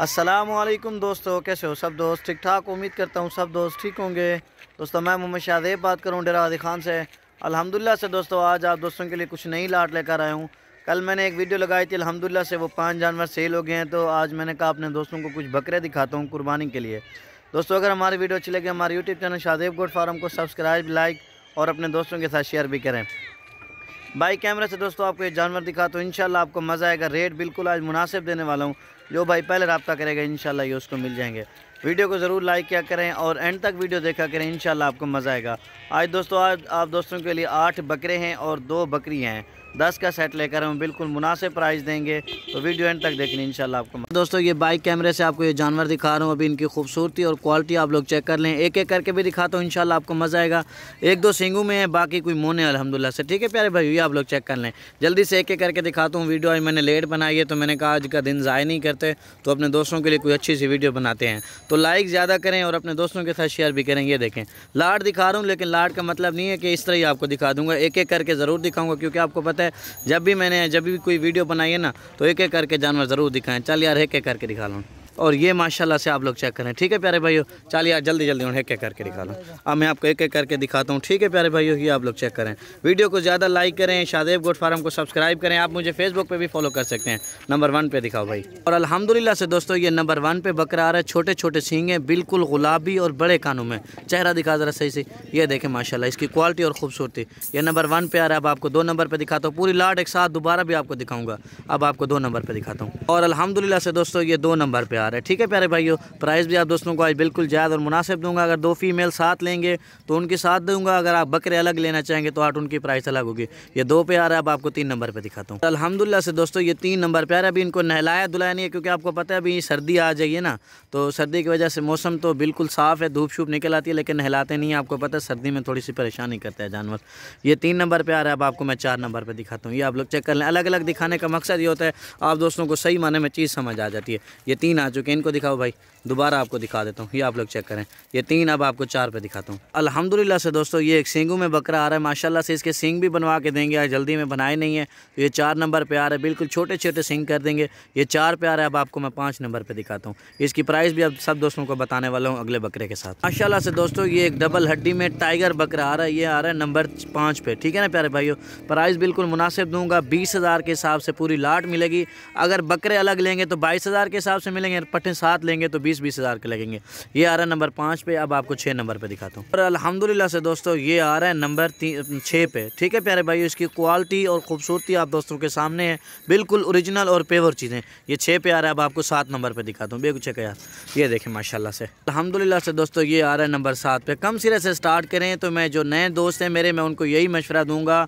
असलम दोस्तों कैसे हो सब दोस्त ठीक ठाक उम्मीद करता हूँ सब दोस्त ठीक होंगे दोस्तों मैं मोहम्मद शाहदेब बात करूँ डेरा आदि खान से अल्हम्दुलिल्लाह से दोस्तों आज आप दोस्तों के लिए कुछ नई लाट लेकर आया हूँ कल मैंने एक वीडियो लगाई थी अलहमदिल्ला से वो पाँच जानवर सेल हो गए हैं तो आज मैंने कहा अपने दोस्तों को कुछ बकरे दिखाता हूँ कुर्बानी के लिए दोस्तों अगर हमारी वीडियो अच्छी लगे हमारे यूट्यूब चैनल शाहदेव गोड फार्म को सब्सक्राइब लाइक और अपने दोस्तों के साथ शेयर भी करें भाई कैमरा से दोस्तों आपको ये जानवर दिखा तो इनशाला आपको मज़ा आएगा रेट बिल्कुल आज मुनासिब देने वाला हूँ जो भाई पहले रबता करेगा इनशाला ये उसको मिल जाएंगे वीडियो को ज़रूर लाइक किया करें और एंड तक वीडियो देखा करें इनशाला आपको मज़ा आएगा आज दोस्तों आज आप दोस्तों के लिए आठ बकरे हैं और दो बकरियाँ हैं दस का सेट लेकर हम बिल्कुल मुनासिब प्राइस देंगे तो वीडियो एंड तक देखनी इंशाल्लाह आपको दोस्तों ये बाइक कैमरे से आपको ये जानवर दिखा रहा हूँ अभी इनकी खूबसूरती और क्वालिटी आप लोग चेक कर लें एक एक करके भी दिखाता हूँ इनशाला आपको मज़ा आएगा एक दो सिंगू में है बाकी कोई मोने अलहमदिल्ला से ठीक है प्यारे भाई ये आप लोग चेक कर लें जल्दी से एक एक करके दिखाता हूँ वीडियो आज मैंने लेट बनाई है तो मैंने कहा आज का दिन ज़ाय नहीं करते तो अपने दोस्तों के लिए कोई अच्छी सी वीडियो बनाते हैं तो लाइक ज़्यादा करें और अपने दोस्तों के साथ शेयर भी करें ये देखें लाड दिखा रहा हूँ लेकिन लाड का मतलब नहीं है कि इस तरह ही आपको दिखा दूँगा एक एक करके ज़रूर दिखाऊँगा क्योंकि आपको पता है जब भी मैंने जब भी कोई वीडियो बनाई है ना तो एक एक करके जानवर ज़रूर दिखाएं चल यार एक एक करके दिखा लो और ये माशाल्लाह से आप लोग चेक करें ठीक है प्यारे भाइयों चलिए जल्दी जल्दी उन्हें एक एक करके दिखा लो अब मैं आपको एक एक करके दिखाता हूँ ठीक है प्यारे भाइयों ये आप लोग चेक करें वीडियो को ज़्यादा लाइक करें शादेब गोट फार्म को सब्सक्राइब करें आप मुझे फेसबुक पर भी फॉलो कर सकते हैं नंबर वन पर दिखाओ भाई और अलहमदिल्ला से दोस्तों ये नंबर वन पर बकरा आ रहा है छोटे छोटे सींगे बिल्कुल गुलाबी और बड़े कानों में चेहरा दिखा ज़रा सही से ये देखें माशाला इसकी क्वालिटी और खूबसूरती ये नंबर वन पे आ रहा है अब आपको दो नंबर पर दिखाता हूँ पूरी लाट एक साथ दोबारा भी आपको दिखाऊंगा अब आपको दो नंबर पर दिखाता हूँ और अलहमदिल्ला से दोस्तों ये दो नंबर पर जा रहा है ठीक है प्यारे भाइयों प्राइस भी आप दोस्तों को आज बिल्कुल ज्यादा और मुनासिब दूंगा अगर दो फीमेल साथ लेंगे तो उनके साथ दूंगा अगर आप बकरे अलग लेना चाहेंगे तो आठ उनकी प्राइस अलग होगी ये दो पे आ रहा है अब आपको तीन नंबर पर दिखाता हूँ अलहमदिल्ला से दोस्तों ये तीन नंबर पे आ रहा है अभी इनको नहलाया धुलाया नहीं है क्योंकि आपको पता है अभी सर्दी आ जाइए ना तो सर्दी की वजह से मौसम तो बिल्कुल साफ़ है धूप शूप निकल आती है लेकिन नहलाते नहीं है आपको पता है सर्दी में थोड़ी सी परेशानी करता है जानवर ये तीन नंबर पर आ रहा है अब आपको मैं चार नंबर पर दिखाता हूँ ये आप लोग चेक कर लें अलग अलग दिखाने का मकसद ये होता है आप दोस्तों को सही माने में चीज़ समझ आ जाती है ये तीन आ चुके हैं इनको दिखाओ भाई दोबारा आपको दिखा देता हूँ ये आप लोग चेक करें ये तीन अब आपको चार पे दिखाता हूँ अल्हम्दुलिल्लाह से दोस्तों ये एक सिंगू में बकरा आ रहा है माशाल्लाह से इसके सिंग भी बनवा के देंगे आज जल्दी में बनाए नहीं है तो ये चार नंबर पे आ रहा है बिल्कुल छोटे छोटे सिंग कर देंगे ये चार पे आ रहा है अब आपको मैं पाँच नंबर पर दिखाता हूँ इसकी प्राइस भी अब सब दोस्तों को बताने वाला हूँ अगले बकरे के साथ माशाला से दोस्तों ये एक डबल हड्डी में टाइगर बकरा आ रहा है ये आ रहा है नंबर पाँच पे ठीक है ना प्यारे भाइयों प्राइस बिल्कुल मुनासिब दूंगा बीस हज़ार के हिसाब से पूरी लाट मिलेगी अगर बकरे अलग लेंगे तो बाईस हज़ार के हिसाब से मिलेंगे अगर पट्टे सात लेंगे तो बीस बीस हज़ार के लगेंगे ये आ रहा है नंबर पाँच पे अब आपको छः नंबर पे दिखाता हूँ और अल्हम्दुलिल्लाह से दोस्तों ये आ रहा है नंबर छः पे ठीक है प्यारे भाई इसकी क्वालिटी और खूबसूरती आप दोस्तों के सामने है बिल्कुल औरिजिनल और पेवर चीज़ें ये छः पे आ रहा है अब आपको सात नंबर पर दिखाता हूँ बेगू चेक यार ये देखें माशाला से अलहमदिल्ला से दोस्तों ये आ रहा है नंबर सात पर कम सिरे से स्टार्ट करें तो मैं जो नए दोस्त हैं मेरे मैं उनको यही मशवरा दूँगा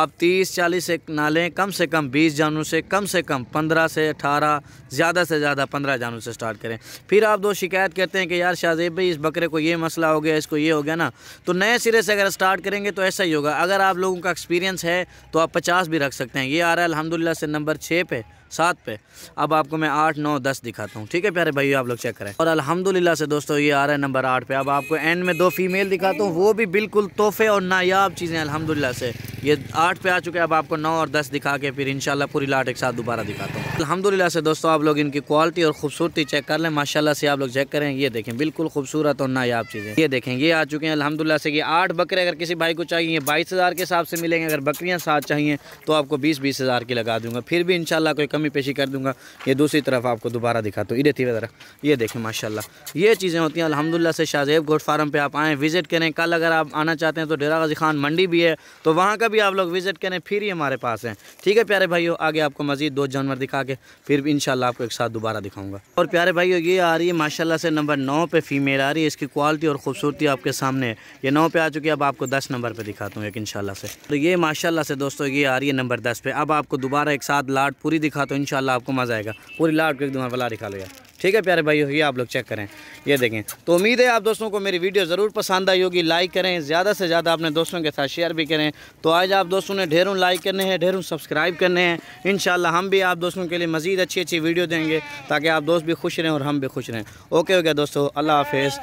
आप तीस चालीस से नालें कम से कम बीस जानों से कम से कम पंद्रह से अठारह ज़्यादा से ज़्यादा पंद्रह जानों काम से स्टार्ट करें फिर आप दो शिकायत करते हैं कि यार शाहजेब भाई इस बकरे को ये मसला हो गया इसको ये हो गया ना तो नए सिरे से अगर स्टार्ट करेंगे तो ऐसा ही होगा अगर आप लोगों का एक्सपीरियंस है तो आप पचास भी रख सकते हैं ये आ रहा है अलहमदिल्ला से नंबर छः पर सात पे अब आपको मैं आठ नौ दस दिखाता हूँ ठीक है प्यारे भाई आप लोग चेक करें और अलहमदिल्ला से दोस्तों ये आ रहा है नंबर आठ पे अब आपको एंड में दो फीमेल दिखाता हूँ वो भी बिल्कुल तोहफे और नायाब चीज़ें अलहमदिल्ला से ये आठ पे आ चुके हैं अब आपको नौ और दस दिखा के फिर इनशाला पूरी लाट एक साथ दोबारा दिखाता हूँ अलहमदिल्ला से दोस्तों आप लोग इनकी क्वालिटी और खूबसूरती चेक कर लें माशाला से आप लोग चेक करें ये देखें बिल्कुल खूबसूरत और नायाब चीज़ें ये देखें ये आ चुके हैं अलहमदिल्ला से ये आठ बकरे अगर किसी भाई को चाहिए बाईस हज़ार के हिसाब से मिलेंगे अगर बकरियाँ साथ चाहिए तो आपको बीस बीस हज़ार की लगा दूंगा फिर भी इनशाला कोई कमी में पेशी कर दूंगा ये दूसरी तरफ आपको दोबारा दिखा तो इधर थी वह ये देखें माशाल्लाह ये चीज़ें होती हैं अलहमदिल्ला से शाहजेब गोट फार्म पर आप आएँ विज़िट करें कल अगर आप आना चाहते हैं तो डेरा गाजी खान मंडी भी है तो वहाँ का भी आप लोग विज़िट करें फिर ही हमारे पास हैं ठीक है प्यारे भाइयों आगे आपको मज़ीद दो जानवर दिखा के फिर भी इन आपको एक साथ दोबारा दिखाऊँगा और प्यारे भाइयों ये आ रही है माशाला से नंबर नौ पर फीमेल आ रही है इसकी क्वालिटी और खूबसूरती आपके सामने है ये नौ पे आ चुकी है अब आपको दस नंबर पे दिखाता हूँ एक इनशाला से तो ये माशाला से दोस्तों ये आ रही है नंबर दस पे अब आपको दोबारा एक साथ लाट पूरी दिखाता तो इन आपको मज़ा आएगा पूरी लाट को एक दुमार वाला दिखा लो यार ठीक है प्यारे भाइयों ये आप लोग चेक करें ये देखें तो उम्मीद है आप दोस्तों को मेरी वीडियो ज़रूर पसंद आई होगी लाइक करें ज़्यादा से ज़्यादा अपने दोस्तों के साथ शेयर भी करें तो आज आप दोस्तों ने ढेरों लाइक करने हैं ढेरों सब्सक्राइब करने हैं इन हम भी आप दोस्तों के लिए मज़ीद अच्छी अच्छी वीडियो देंगे ताकि आप दोस्त भी खुश रहें और हम भी खुश रहें ओके ओके दोस्तों अल्लाह हाफिज़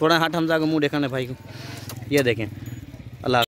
थोड़ा हाथ हमजा को मुँह देखा भाई को ये देखें अल्लाह